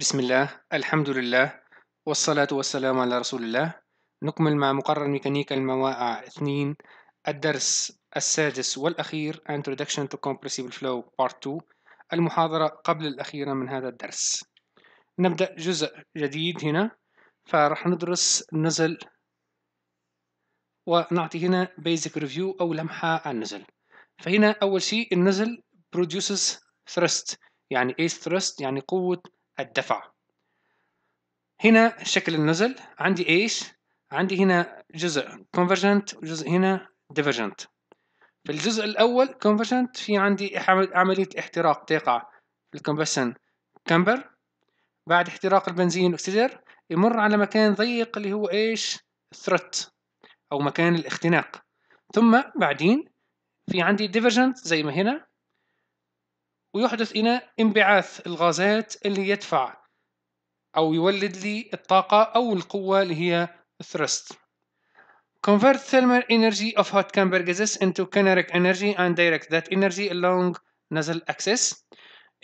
بسم الله الحمد لله والصلاة والسلام على رسول الله نكمل مع مقرر ميكانيكا المواقع 2 الدرس السادس والأخير Introduction to Compressible Flow Part 2 المحاضرة قبل الأخيرة من هذا الدرس نبدأ جزء جديد هنا فرح ندرس النزل ونعطي هنا Basic Review أو لمحة عن النزل فهنا أول شيء النزل produces thrust يعني ايه thrust يعني قوة الدفع هنا شكل النزل عندي ايش عندي هنا جزء convergent وجزء هنا divergent في الجزء الأول convergent في عندي عملية احتراق تقع في الكمبسن كامبر بعد احتراق البنزين أكسجر يمر على مكان ضيق اللي هو ايش ثرت أو مكان الاختناق ثم بعدين في عندي divergent زي ما هنا ويحدث هنا انبعاث الغازات اللي يدفع أو يولد لي الطاقة أو القوة اللي هي thrust. Convert thermal energy of hot camber gases into kinetic energy and direct that energy along nasal axis.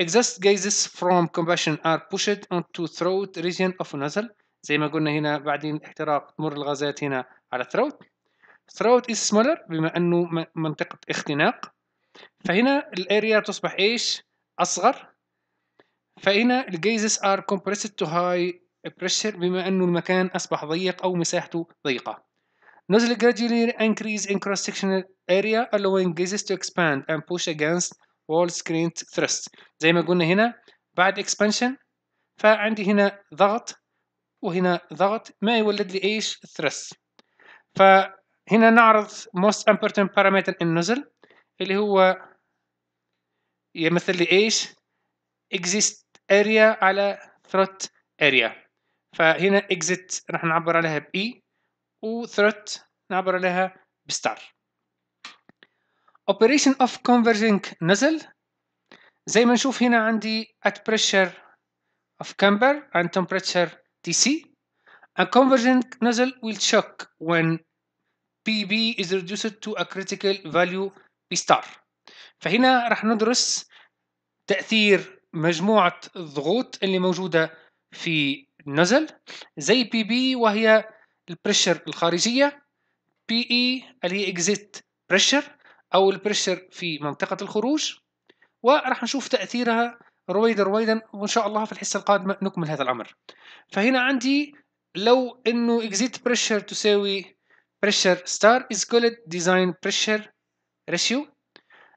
Exhaust gases from combustion are pushed onto throat region of nozzle. زي ما قلنا هنا بعدين احتراق تمر الغازات هنا على throat. throat is smaller بما أنه منطقة اختناق. فهنا الاريا تصبح ايش اصغر فهنا الجيزز ار compressed to high pressure بما انه المكان اصبح ضيق او مساحته ضيقه nozzle gradually increase in cross sectional area allowing gases to expand and push against wall screen thrust زي ما قلنا هنا بعد expansion فعندي هنا ضغط وهنا ضغط ما يولد لي ايش thrust فهنا نعرض most important parameter in nozzle اللي هو يمثل لي ايش exist area على threat area فهنا exit راح نعبر عليها ب e و threat نعبر عليها بستار operation of converging nozzle زي ما نشوف هنا عندي at pressure of camber and temperature TC a converging nozzle will shock when PB is reduced to a critical value بستار فهنا راح ندرس تأثير مجموعة الضغوط اللي موجودة في النزل زي بي بي وهي البريشر الخارجية بي اي e اللي هي اكزيت بريشر او البريشر في منطقة الخروج وراح نشوف تأثيرها رويدا رويدا وان شاء الله في الحصة القادمة نكمل هذا الامر فهنا عندي لو انه اكزيت بريشر تساوي pressure star is called design pressure ريشيو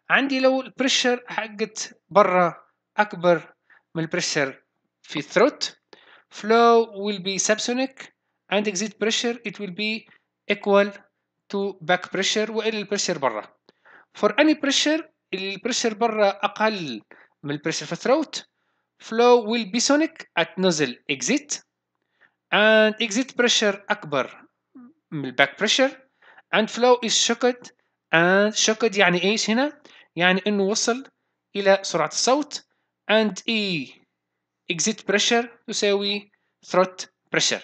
عندي لو البريشر حقت برا اكبر من البريشر في الثروت flow will be subsonic and exit pressure it will be equal to back pressure والا البريشر برا for any pressure البريشر برا اقل من البريشر في الثروت flow will be sonic at nozzle exit and exit pressure اكبر من الباك pressure and flow is shocked and شقد يعني ايش هنا؟ يعني انه وصل الى سرعة الصوت and E exit pressure يساوي throat pressure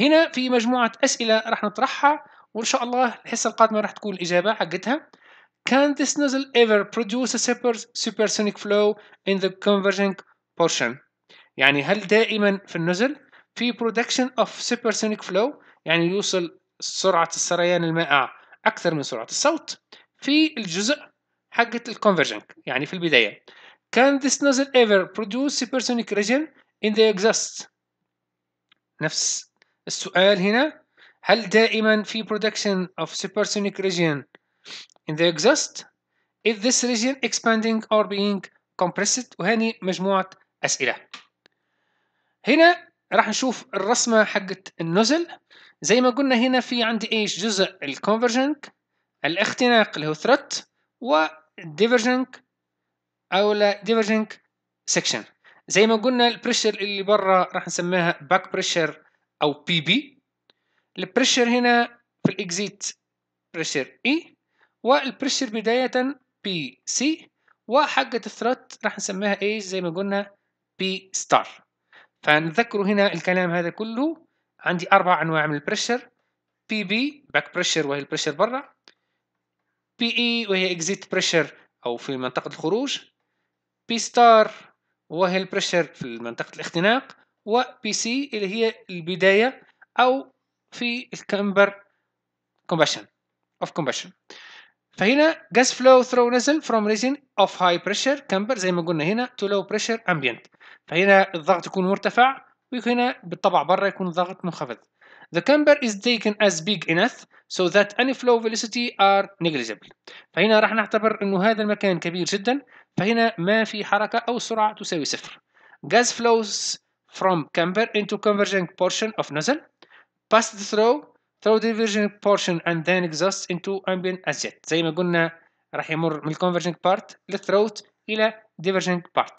هنا في مجموعة أسئلة راح نطرحها وإن شاء الله الحصة القادمة راح تكون الإجابة حقتها Can this nozzle ever produce a super supersonic flow in the converging portion? يعني هل دائما في النزل في production of supersonic flow يعني يوصل سرعة السريان المائع أكثر من سرعة الصوت في الجزء حقة الكونفرجنت يعني في البداية Can this nozzle ever produce supersonic region in the exhaust؟ نفس السؤال هنا هل دائما في production of supersonic region in the exhaust؟ Is this region expanding or being compressed؟ وهني مجموعة أسئلة هنا راح نشوف الرسمة حقة النوزل زي ما قلنا هنا في عندي ايش جزء الكونفرجنك الاختناق اللي هو ثريت والديفرجنت او لا ديفرجنك سكشن زي ما قلنا البريشر اللي برا راح نسميها باك بريشر او بي بي البريشر هنا في الاكزيت بريشر اي والبريشر بداية بي سي وحقة الثريت راح نسميها ايش زي ما قلنا بي ستار فنذكروا هنا الكلام هذا كله عندي اربع انواع من البريشر بي بي باك بريشر وهي البريشر برا بي اي e، وهي اكزيت بريشر او في منطقه الخروج بي ستار وهي البريشر في منطقه الاختناق وبي سي اللي هي البدايه او في الكامبر كومبشن اوف كومبشن فهنا gas flow through nozzle from resin of high pressure camber زي ما قلنا هنا to low pressure ambient فهنا الضغط يكون مرتفع ويكون هنا بالطبع برا يكون الضغط منخفض The camber is taken as big enough so that any flow velocity are negligible. فهنا راح نعتبر انه هذا المكان كبير جدا فهنا ما في حركة او سرعة تساوي صفر. Gas flows from camber into converging portion of nozzle past the throw through diverging portion and then exhaust into ambient as yet. زي ما قلنا راح يمر من converging part للثروت الى diverging part.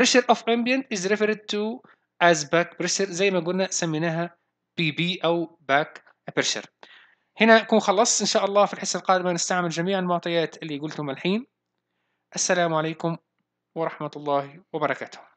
Pressure of ambient is referred to از باك بريشر زي ما قلنا سميناها بي بي او باك بريشر هنا اكون خلصت ان شاء الله في الحصه القادمه نستعمل جميع المعطيات اللي قلتهم الحين السلام عليكم ورحمه الله وبركاته